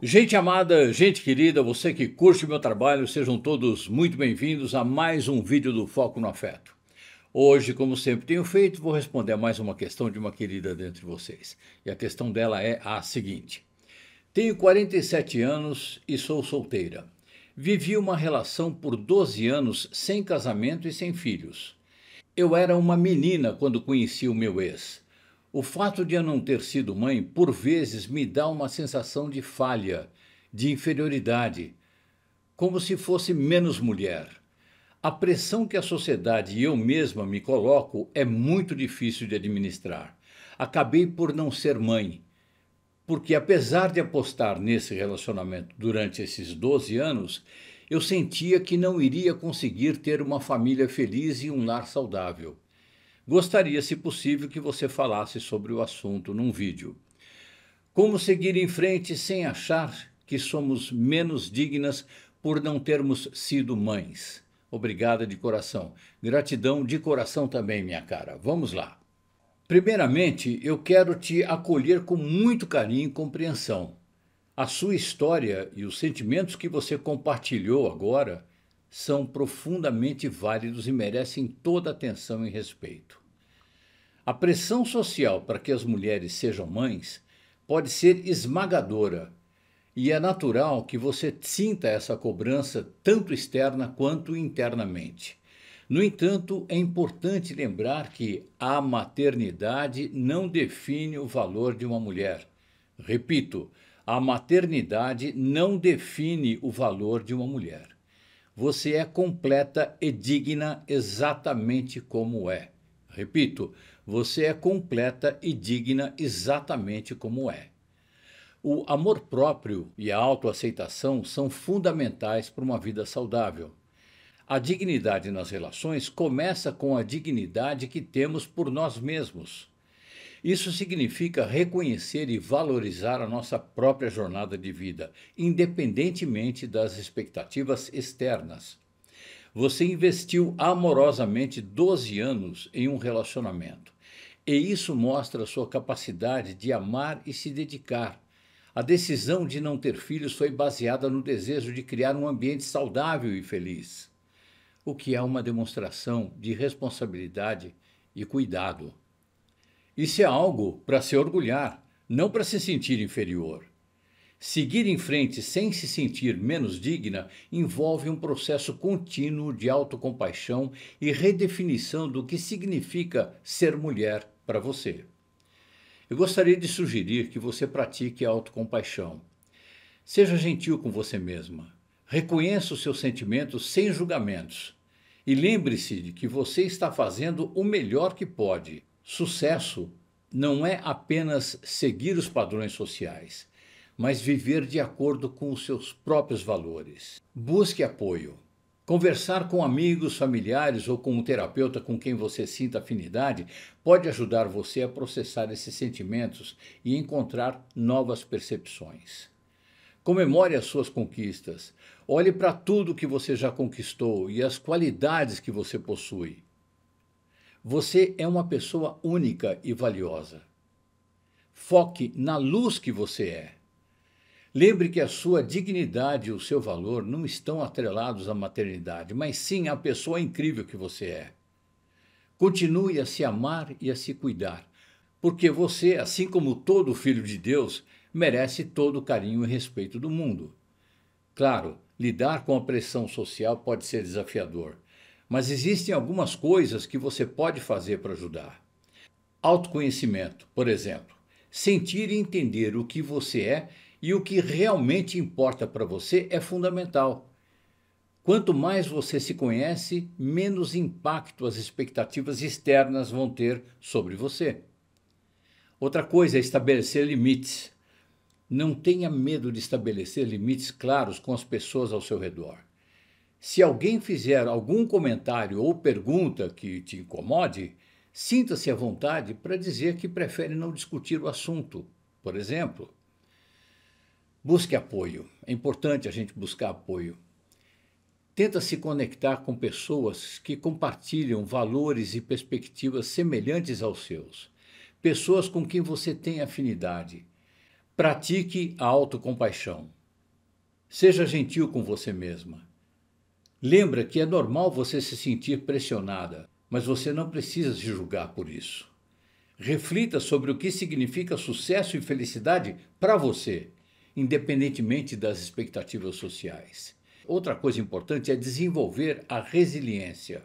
Gente amada, gente querida, você que curte meu trabalho, sejam todos muito bem-vindos a mais um vídeo do Foco no Afeto. Hoje, como sempre tenho feito, vou responder a mais uma questão de uma querida dentre vocês. E a questão dela é a seguinte: Tenho 47 anos e sou solteira. Vivi uma relação por 12 anos sem casamento e sem filhos. Eu era uma menina quando conheci o meu ex. O fato de eu não ter sido mãe, por vezes, me dá uma sensação de falha, de inferioridade, como se fosse menos mulher. A pressão que a sociedade e eu mesma me coloco é muito difícil de administrar. Acabei por não ser mãe, porque apesar de apostar nesse relacionamento durante esses 12 anos, eu sentia que não iria conseguir ter uma família feliz e um lar saudável. Gostaria, se possível, que você falasse sobre o assunto num vídeo. Como seguir em frente sem achar que somos menos dignas por não termos sido mães? Obrigada de coração. Gratidão de coração também, minha cara. Vamos lá. Primeiramente, eu quero te acolher com muito carinho e compreensão. A sua história e os sentimentos que você compartilhou agora são profundamente válidos e merecem toda atenção e respeito. A pressão social para que as mulheres sejam mães pode ser esmagadora, e é natural que você sinta essa cobrança tanto externa quanto internamente. No entanto, é importante lembrar que a maternidade não define o valor de uma mulher. Repito, a maternidade não define o valor de uma mulher você é completa e digna exatamente como é. Repito, você é completa e digna exatamente como é. O amor próprio e a autoaceitação são fundamentais para uma vida saudável. A dignidade nas relações começa com a dignidade que temos por nós mesmos. Isso significa reconhecer e valorizar a nossa própria jornada de vida, independentemente das expectativas externas. Você investiu amorosamente 12 anos em um relacionamento, e isso mostra sua capacidade de amar e se dedicar. A decisão de não ter filhos foi baseada no desejo de criar um ambiente saudável e feliz, o que é uma demonstração de responsabilidade e cuidado. Isso é algo para se orgulhar, não para se sentir inferior. Seguir em frente sem se sentir menos digna envolve um processo contínuo de autocompaixão e redefinição do que significa ser mulher para você. Eu gostaria de sugerir que você pratique a autocompaixão. Seja gentil com você mesma. Reconheça os seus sentimentos sem julgamentos. E lembre-se de que você está fazendo o melhor que pode Sucesso não é apenas seguir os padrões sociais, mas viver de acordo com os seus próprios valores. Busque apoio. Conversar com amigos, familiares ou com um terapeuta com quem você sinta afinidade pode ajudar você a processar esses sentimentos e encontrar novas percepções. Comemore as suas conquistas. Olhe para tudo que você já conquistou e as qualidades que você possui. Você é uma pessoa única e valiosa. Foque na luz que você é. Lembre que a sua dignidade e o seu valor não estão atrelados à maternidade, mas sim à pessoa incrível que você é. Continue a se amar e a se cuidar, porque você, assim como todo filho de Deus, merece todo o carinho e respeito do mundo. Claro, lidar com a pressão social pode ser desafiador, mas existem algumas coisas que você pode fazer para ajudar. Autoconhecimento, por exemplo. Sentir e entender o que você é e o que realmente importa para você é fundamental. Quanto mais você se conhece, menos impacto as expectativas externas vão ter sobre você. Outra coisa é estabelecer limites. Não tenha medo de estabelecer limites claros com as pessoas ao seu redor. Se alguém fizer algum comentário ou pergunta que te incomode, sinta-se à vontade para dizer que prefere não discutir o assunto, por exemplo. Busque apoio. É importante a gente buscar apoio. Tenta se conectar com pessoas que compartilham valores e perspectivas semelhantes aos seus, pessoas com quem você tem afinidade. Pratique a autocompaixão. Seja gentil com você mesma. Lembra que é normal você se sentir pressionada, mas você não precisa se julgar por isso. Reflita sobre o que significa sucesso e felicidade para você, independentemente das expectativas sociais. Outra coisa importante é desenvolver a resiliência.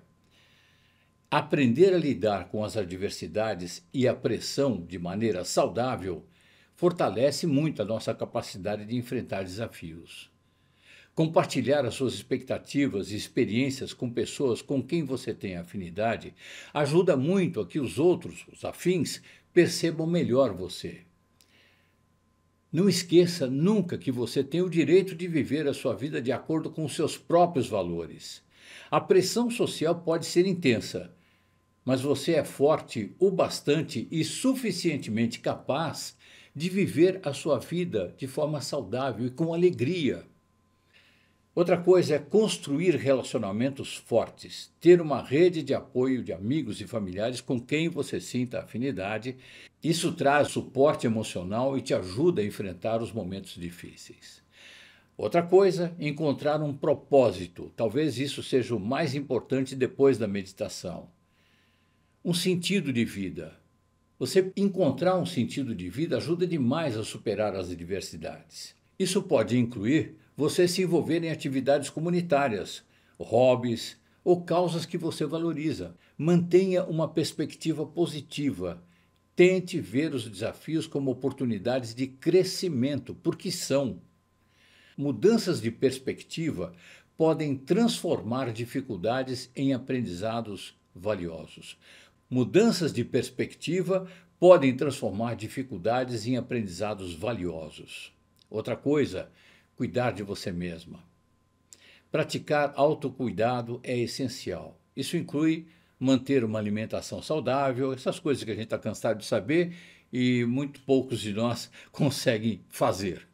Aprender a lidar com as adversidades e a pressão de maneira saudável fortalece muito a nossa capacidade de enfrentar desafios. Compartilhar as suas expectativas e experiências com pessoas com quem você tem afinidade ajuda muito a que os outros, os afins, percebam melhor você. Não esqueça nunca que você tem o direito de viver a sua vida de acordo com os seus próprios valores. A pressão social pode ser intensa, mas você é forte o bastante e suficientemente capaz de viver a sua vida de forma saudável e com alegria. Outra coisa é construir relacionamentos fortes, ter uma rede de apoio de amigos e familiares com quem você sinta afinidade. Isso traz suporte emocional e te ajuda a enfrentar os momentos difíceis. Outra coisa, encontrar um propósito. Talvez isso seja o mais importante depois da meditação. Um sentido de vida. Você encontrar um sentido de vida ajuda demais a superar as adversidades. Isso pode incluir você se envolver em atividades comunitárias, hobbies ou causas que você valoriza. Mantenha uma perspectiva positiva. Tente ver os desafios como oportunidades de crescimento, porque são. Mudanças de perspectiva podem transformar dificuldades em aprendizados valiosos. Mudanças de perspectiva podem transformar dificuldades em aprendizados valiosos. Outra coisa, cuidar de você mesma. Praticar autocuidado é essencial. Isso inclui manter uma alimentação saudável, essas coisas que a gente está cansado de saber e muito poucos de nós conseguem fazer.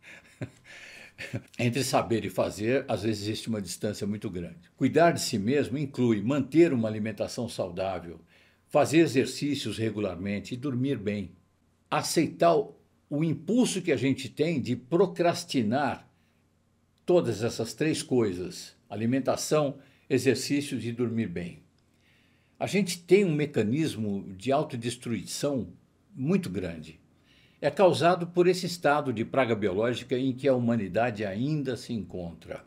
Entre saber e fazer, às vezes existe uma distância muito grande. Cuidar de si mesmo inclui manter uma alimentação saudável, fazer exercícios regularmente e dormir bem. Aceitar o impulso que a gente tem de procrastinar todas essas três coisas: alimentação, exercícios e dormir bem. A gente tem um mecanismo de autodestruição muito grande. É causado por esse estado de praga biológica em que a humanidade ainda se encontra.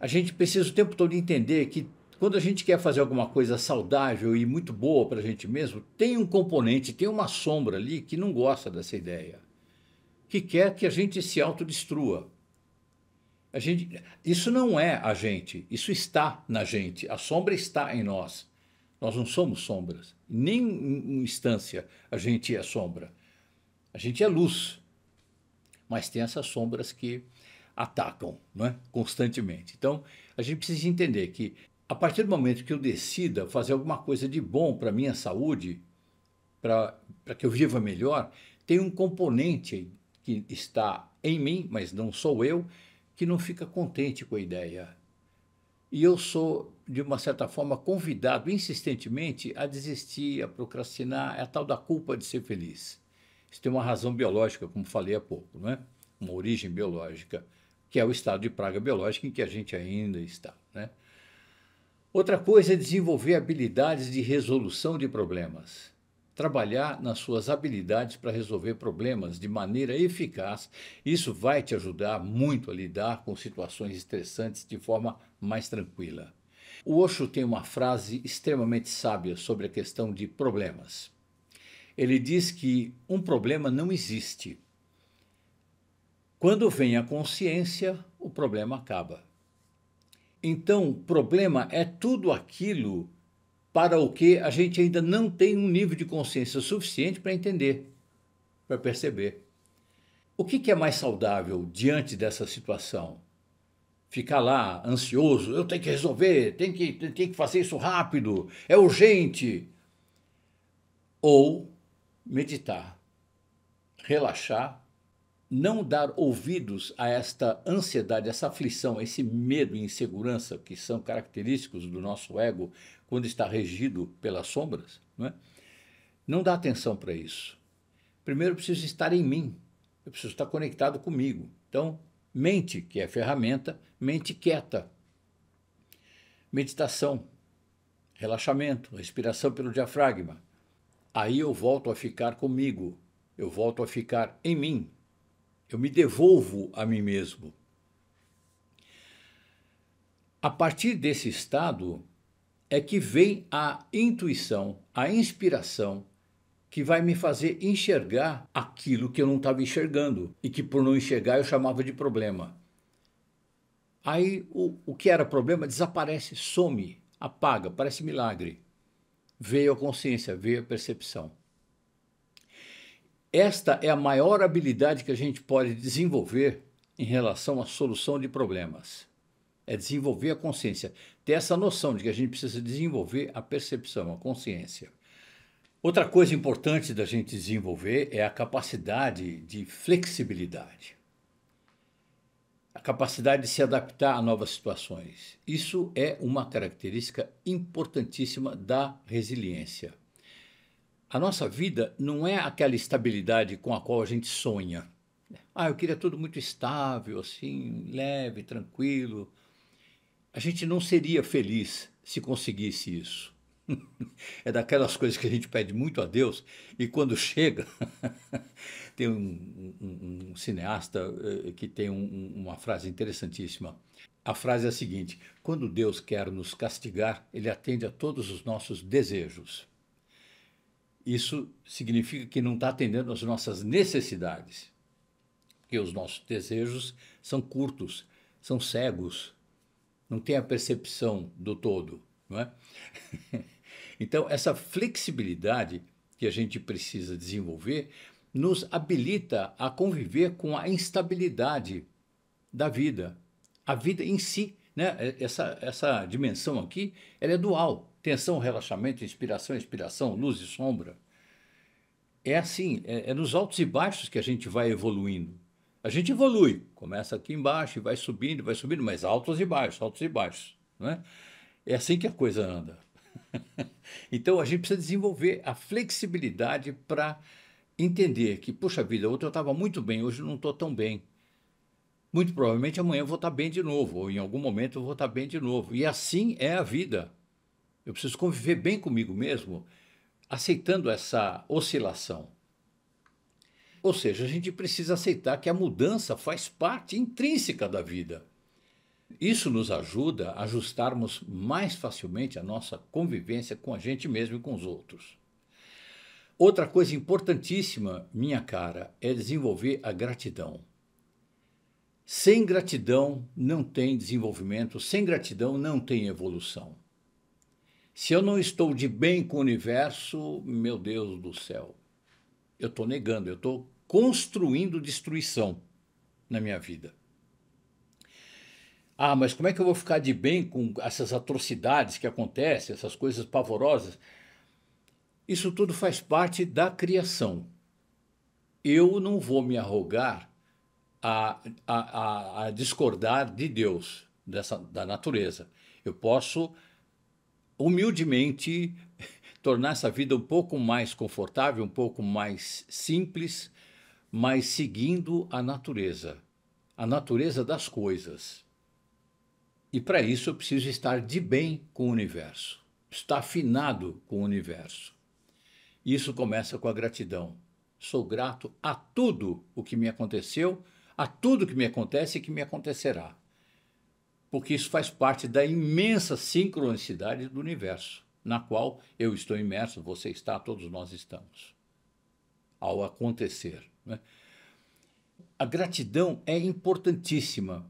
A gente precisa o tempo todo entender que quando a gente quer fazer alguma coisa saudável e muito boa para a gente mesmo, tem um componente, tem uma sombra ali que não gosta dessa ideia, que quer que a gente se autodestrua. A gente, isso não é a gente, isso está na gente, a sombra está em nós. Nós não somos sombras, nem em instância a gente é sombra. A gente é luz, mas tem essas sombras que atacam é? constantemente. Então, a gente precisa entender que a partir do momento que eu decida fazer alguma coisa de bom para a minha saúde, para que eu viva melhor, tem um componente que está em mim, mas não sou eu, que não fica contente com a ideia. E eu sou, de uma certa forma, convidado insistentemente a desistir, a procrastinar, é a tal da culpa de ser feliz. Isso tem uma razão biológica, como falei há pouco, não é? uma origem biológica, que é o estado de praga biológica em que a gente ainda está. Né? Outra coisa é desenvolver habilidades de resolução de problemas trabalhar nas suas habilidades para resolver problemas de maneira eficaz. Isso vai te ajudar muito a lidar com situações estressantes de forma mais tranquila. O Osho tem uma frase extremamente sábia sobre a questão de problemas. Ele diz que um problema não existe. Quando vem a consciência, o problema acaba. Então, problema é tudo aquilo para o que a gente ainda não tem um nível de consciência suficiente para entender, para perceber. O que, que é mais saudável diante dessa situação? ficar lá ansioso, eu tenho que resolver, tenho que, que fazer isso rápido, é urgente. Ou meditar, relaxar não dar ouvidos a esta ansiedade, essa aflição, esse medo e insegurança que são característicos do nosso ego quando está regido pelas sombras, não, é? não dá atenção para isso. Primeiro eu preciso estar em mim, eu preciso estar conectado comigo. Então, mente, que é ferramenta, mente quieta. Meditação, relaxamento, respiração pelo diafragma. Aí eu volto a ficar comigo, eu volto a ficar em mim, eu me devolvo a mim mesmo. A partir desse estado é que vem a intuição, a inspiração, que vai me fazer enxergar aquilo que eu não estava enxergando e que por não enxergar eu chamava de problema. Aí o, o que era problema desaparece, some, apaga, parece milagre. Veio a consciência, veio a percepção. Esta é a maior habilidade que a gente pode desenvolver em relação à solução de problemas. É desenvolver a consciência, ter essa noção de que a gente precisa desenvolver a percepção, a consciência. Outra coisa importante da gente desenvolver é a capacidade de flexibilidade. A capacidade de se adaptar a novas situações. Isso é uma característica importantíssima da resiliência a nossa vida não é aquela estabilidade com a qual a gente sonha. Ah, eu queria tudo muito estável, assim, leve, tranquilo. A gente não seria feliz se conseguisse isso. é daquelas coisas que a gente pede muito a Deus e quando chega. tem um, um, um cineasta eh, que tem um, uma frase interessantíssima. A frase é a seguinte: quando Deus quer nos castigar, ele atende a todos os nossos desejos isso significa que não está atendendo às nossas necessidades, porque os nossos desejos são curtos, são cegos, não tem a percepção do todo, não é? então, essa flexibilidade que a gente precisa desenvolver nos habilita a conviver com a instabilidade da vida, a vida em si, né? Essa essa dimensão aqui, ela é dual tensão, relaxamento, inspiração, expiração, luz e sombra. É assim, é, é nos altos e baixos que a gente vai evoluindo. A gente evolui, começa aqui embaixo e vai subindo, vai subindo, mas altos e baixos, altos e baixos. Né? É assim que a coisa anda. então a gente precisa desenvolver a flexibilidade para entender que, puxa vida, ontem eu estava muito bem, hoje eu não estou tão bem. Muito provavelmente amanhã eu vou estar tá bem de novo, ou em algum momento eu vou estar tá bem de novo. E assim é a vida. Eu preciso conviver bem comigo mesmo, aceitando essa oscilação. Ou seja, a gente precisa aceitar que a mudança faz parte intrínseca da vida. Isso nos ajuda a ajustarmos mais facilmente a nossa convivência com a gente mesmo e com os outros. Outra coisa importantíssima, minha cara, é desenvolver a gratidão. Sem gratidão não tem desenvolvimento, sem gratidão não tem evolução. Se eu não estou de bem com o universo, meu Deus do céu, eu estou negando, eu estou construindo destruição na minha vida. Ah, mas como é que eu vou ficar de bem com essas atrocidades que acontecem, essas coisas pavorosas? Isso tudo faz parte da criação. Eu não vou me arrogar a, a, a, a discordar de Deus, dessa, da natureza. Eu posso humildemente tornar essa vida um pouco mais confortável, um pouco mais simples, mas seguindo a natureza, a natureza das coisas. E para isso eu preciso estar de bem com o universo, estar afinado com o universo. Isso começa com a gratidão. Sou grato a tudo o que me aconteceu, a tudo que me acontece e que me acontecerá porque isso faz parte da imensa sincronicidade do universo, na qual eu estou imerso, você está, todos nós estamos, ao acontecer. Né? A gratidão é importantíssima.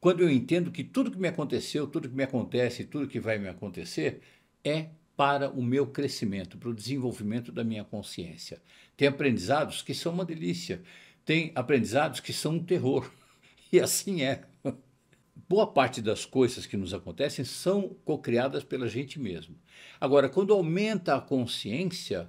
Quando eu entendo que tudo que me aconteceu, tudo que me acontece, tudo que vai me acontecer é para o meu crescimento, para o desenvolvimento da minha consciência. Tem aprendizados que são uma delícia, tem aprendizados que são um terror. E assim é boa parte das coisas que nos acontecem são cocriadas pela gente mesmo. Agora, quando aumenta a consciência,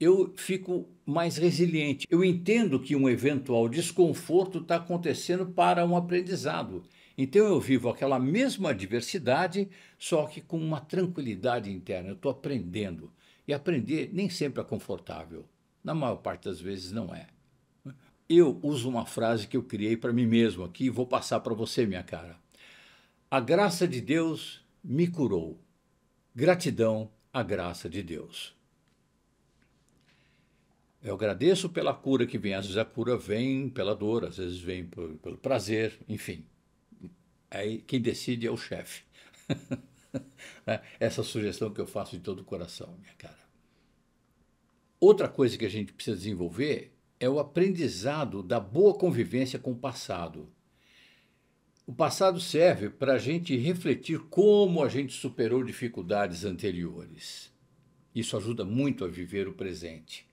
eu fico mais resiliente. Eu entendo que um eventual desconforto está acontecendo para um aprendizado. Então eu vivo aquela mesma adversidade, só que com uma tranquilidade interna. Eu estou aprendendo. E aprender nem sempre é confortável. Na maior parte das vezes não é eu uso uma frase que eu criei para mim mesmo aqui e vou passar para você, minha cara. A graça de Deus me curou. Gratidão à graça de Deus. Eu agradeço pela cura que vem. Às vezes a cura vem pela dor, às vezes vem por, pelo prazer, enfim. Aí quem decide é o chefe. É, essa sugestão que eu faço de todo o coração, minha cara. Outra coisa que a gente precisa desenvolver é o aprendizado da boa convivência com o passado. O passado serve para a gente refletir como a gente superou dificuldades anteriores. Isso ajuda muito a viver o presente.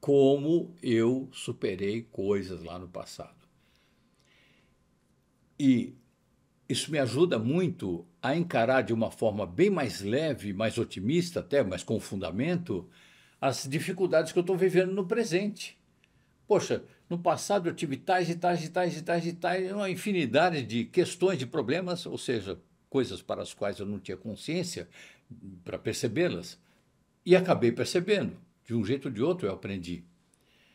Como eu superei coisas lá no passado. E isso me ajuda muito a encarar de uma forma bem mais leve, mais otimista, até, mas com fundamento, as dificuldades que eu estou vivendo no presente. Poxa, no passado eu tive tais e tais e tais e tais e tais, uma infinidade de questões, de problemas, ou seja, coisas para as quais eu não tinha consciência para percebê-las. E acabei percebendo. De um jeito ou de outro eu aprendi.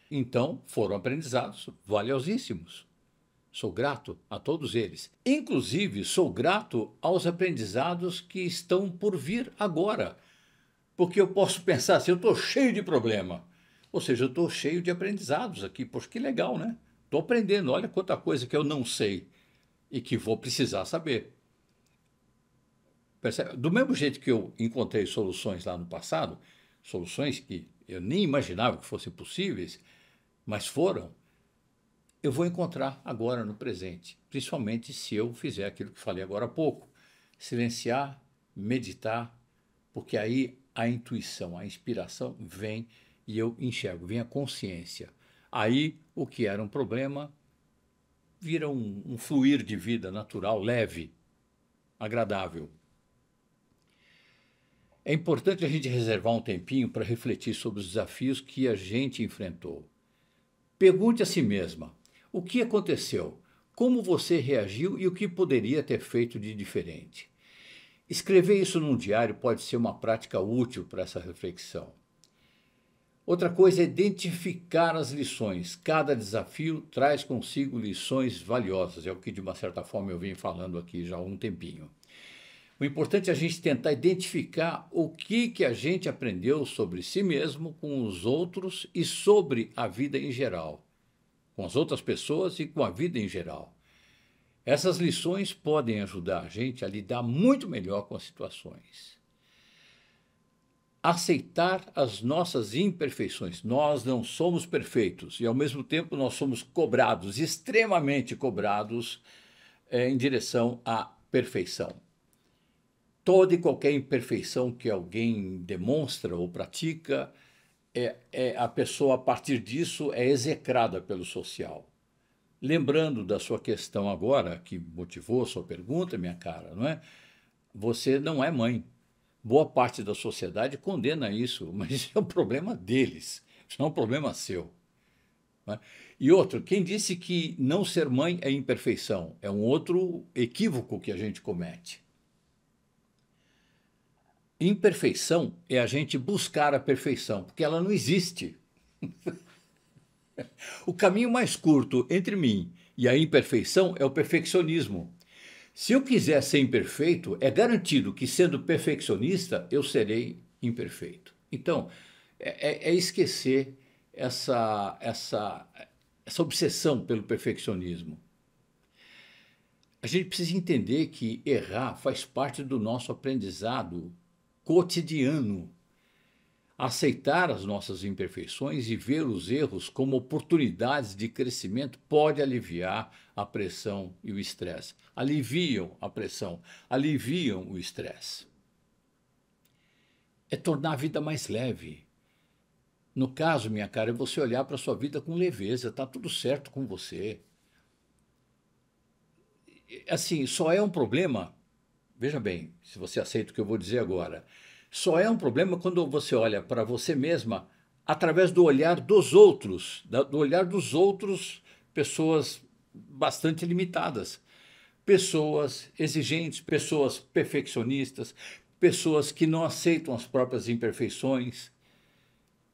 Então, foram aprendizados valiosíssimos. Sou grato a todos eles. Inclusive, sou grato aos aprendizados que estão por vir agora porque eu posso pensar assim, eu estou cheio de problema. Ou seja, eu estou cheio de aprendizados aqui. Poxa, que legal, né? Estou aprendendo, olha quanta coisa que eu não sei e que vou precisar saber. Percebe? Do mesmo jeito que eu encontrei soluções lá no passado, soluções que eu nem imaginava que fossem possíveis, mas foram, eu vou encontrar agora no presente, principalmente se eu fizer aquilo que falei agora há pouco: silenciar, meditar, porque aí a intuição, a inspiração vem e eu enxergo, vem a consciência. Aí o que era um problema vira um, um fluir de vida natural, leve, agradável. É importante a gente reservar um tempinho para refletir sobre os desafios que a gente enfrentou. Pergunte a si mesma: o que aconteceu? Como você reagiu e o que poderia ter feito de diferente? Escrever isso num diário pode ser uma prática útil para essa reflexão. Outra coisa é identificar as lições. Cada desafio traz consigo lições valiosas, é o que de uma certa forma eu venho falando aqui já há um tempinho. O importante é a gente tentar identificar o que, que a gente aprendeu sobre si mesmo, com os outros e sobre a vida em geral, com as outras pessoas e com a vida em geral. Essas lições podem ajudar a gente a lidar muito melhor com as situações. Aceitar as nossas imperfeições. Nós não somos perfeitos e, ao mesmo tempo, nós somos cobrados, extremamente cobrados, eh, em direção à perfeição. Toda e qualquer imperfeição que alguém demonstra ou pratica, é, é, a pessoa, a partir disso, é execrada pelo social Lembrando da sua questão agora, que motivou a sua pergunta, minha cara, não é? Você não é mãe. Boa parte da sociedade condena isso, mas é um problema deles, não é um problema seu. É? E outro, quem disse que não ser mãe é imperfeição? É um outro equívoco que a gente comete. Imperfeição é a gente buscar a perfeição, porque ela não existe. O caminho mais curto entre mim e a imperfeição é o perfeccionismo. Se eu quiser ser imperfeito, é garantido que, sendo perfeccionista, eu serei imperfeito. Então, é, é, é esquecer essa, essa, essa obsessão pelo perfeccionismo. A gente precisa entender que errar faz parte do nosso aprendizado cotidiano. Aceitar as nossas imperfeições e ver os erros como oportunidades de crescimento pode aliviar a pressão e o estresse. Aliviam a pressão, aliviam o estresse. É tornar a vida mais leve. No caso, minha cara, é você olhar para a sua vida com leveza, está tudo certo com você. Assim, só é um problema. Veja bem, se você aceita o que eu vou dizer agora só é um problema quando você olha para você mesma através do olhar dos outros, do olhar dos outros, pessoas bastante limitadas, pessoas exigentes, pessoas perfeccionistas, pessoas que não aceitam as próprias imperfeições,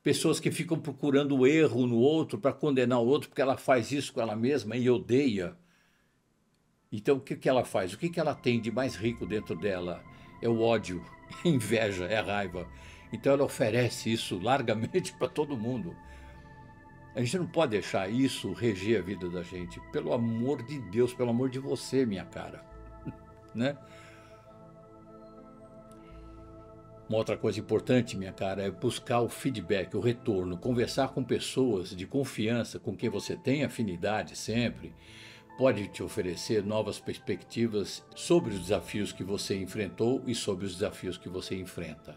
pessoas que ficam procurando o erro no outro para condenar o outro porque ela faz isso com ela mesma e odeia. Então, o que, que ela faz? O que, que ela tem de mais rico dentro dela? é o ódio, é a inveja, é a raiva. Então ela oferece isso largamente para todo mundo. A gente não pode deixar isso reger a vida da gente. Pelo amor de Deus, pelo amor de você, minha cara. né? Uma outra coisa importante, minha cara, é buscar o feedback, o retorno, conversar com pessoas de confiança, com quem você tem afinidade sempre, pode te oferecer novas perspectivas sobre os desafios que você enfrentou e sobre os desafios que você enfrenta.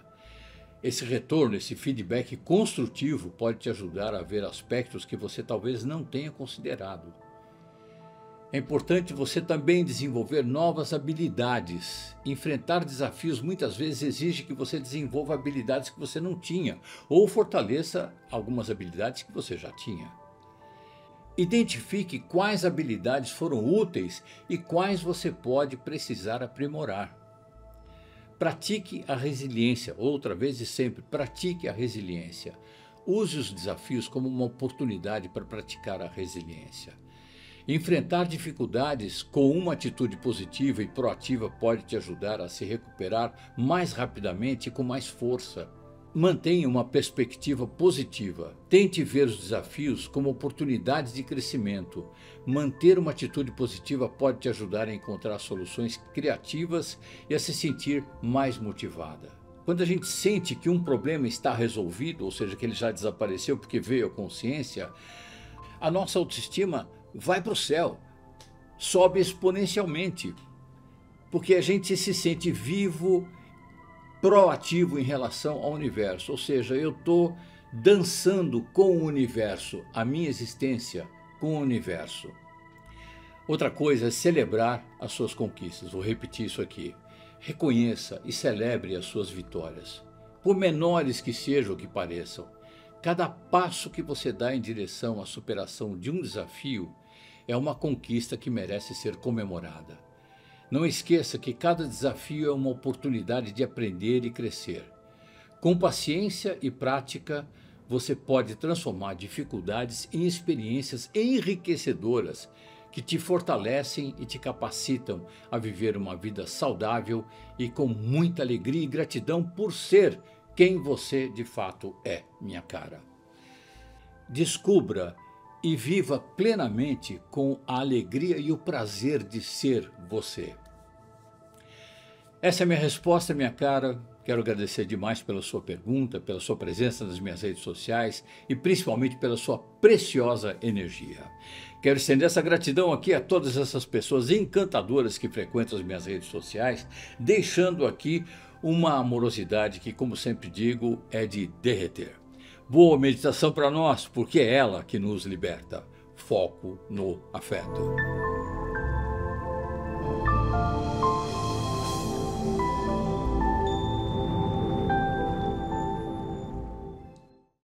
Esse retorno, esse feedback construtivo pode te ajudar a ver aspectos que você talvez não tenha considerado. É importante você também desenvolver novas habilidades. Enfrentar desafios muitas vezes exige que você desenvolva habilidades que você não tinha ou fortaleça algumas habilidades que você já tinha. Identifique quais habilidades foram úteis e quais você pode precisar aprimorar. Pratique a resiliência, outra vez e sempre, pratique a resiliência. Use os desafios como uma oportunidade para praticar a resiliência. Enfrentar dificuldades com uma atitude positiva e proativa pode te ajudar a se recuperar mais rapidamente e com mais força. Mantenha uma perspectiva positiva. Tente ver os desafios como oportunidades de crescimento. Manter uma atitude positiva pode te ajudar a encontrar soluções criativas e a se sentir mais motivada. Quando a gente sente que um problema está resolvido, ou seja, que ele já desapareceu porque veio a consciência, a nossa autoestima vai para o céu, sobe exponencialmente, porque a gente se sente vivo proativo em relação ao universo, ou seja, eu estou dançando com o universo, a minha existência com o universo. Outra coisa é celebrar as suas conquistas, vou repetir isso aqui. Reconheça e celebre as suas vitórias, por menores que sejam ou que pareçam. Cada passo que você dá em direção à superação de um desafio é uma conquista que merece ser comemorada. Não esqueça que cada desafio é uma oportunidade de aprender e crescer. Com paciência e prática, você pode transformar dificuldades em experiências enriquecedoras que te fortalecem e te capacitam a viver uma vida saudável e com muita alegria e gratidão por ser quem você de fato é, minha cara. Descubra e viva plenamente com a alegria e o prazer de ser você. Essa é a minha resposta, minha cara. Quero agradecer demais pela sua pergunta, pela sua presença nas minhas redes sociais e principalmente pela sua preciosa energia. Quero estender essa gratidão aqui a todas essas pessoas encantadoras que frequentam as minhas redes sociais, deixando aqui uma amorosidade que, como sempre digo, é de derreter boa meditação para nós, porque é ela que nos liberta. Foco no afeto.